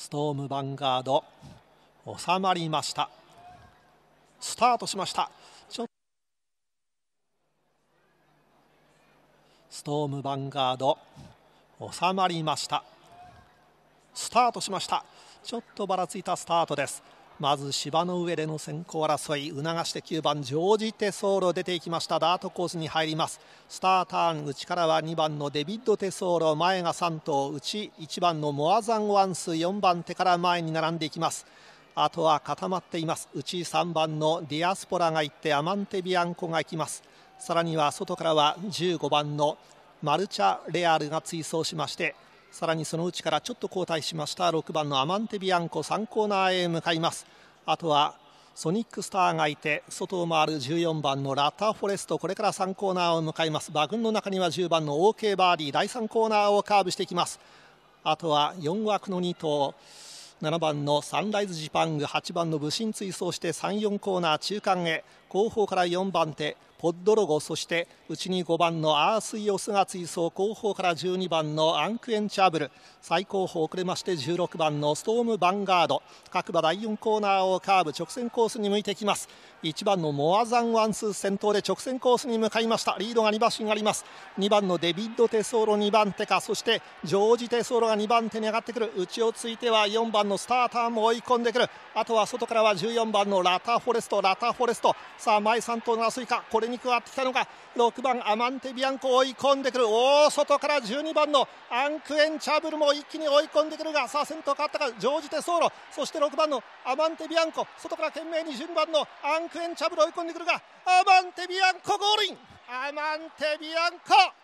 ストームバンガード収まりましたスタートしましたストームバンガード収まりましたスタートしましたちょっとばらついたスタートですまず芝の上での先行争い促して9番ジョージ・テソーロ出ていきましたダートコースに入りますスターターン内からは2番のデビッド・テソーロ前が3頭内1番のモアザン・ワンス4番手から前に並んでいきますあとは固まっています内3番のディアスポラが行ってアマンテ・ビアンコが行きますさらには外からは15番のマルチャ・レアルが追走しましてさらにそのうちからちょっと後退しました6番のアマンテビアンコ3コーナーへ向かいますあとはソニックスターがいて外を回る14番のラッタフォレストこれから3コーナーを迎えます馬群の中には10番の OK バーディー第3コーナーをカーブしていきますあとは4枠の2頭7番のサンライズジパング8番の武神追走して34コーナー中間へ後方から4番手ポッドロゴそして内に5番のアースイオスが追走後方から12番のアンクエンチャブル最後方遅れまして16番のストームヴァンガード各馬第4コーナーをカーブ直線コースに向いてきます1番のモアザンワンス先頭で直線コースに向かいましたリードが2馬身あります2番のデビッド・テソーロ2番手かそしてジョージ・テソーロが2番手に上がってくる内をついては4番のスターターも追い込んでくるあとは外からは14番のラタフォレストラタフォレストさあ前3頭の争いかこれ肉をたの6番アマンテビアンコ追い込んでくる大外から12番のアンクエンチャブルも一気に追い込んでくるがさあ先頭変わったかジョージ・テソーロそして6番のアマンテビアンコ外から懸命に12番のアンクエンチャブル追い込んでくるがアマンテビアンコゴールインアマンテビアンコ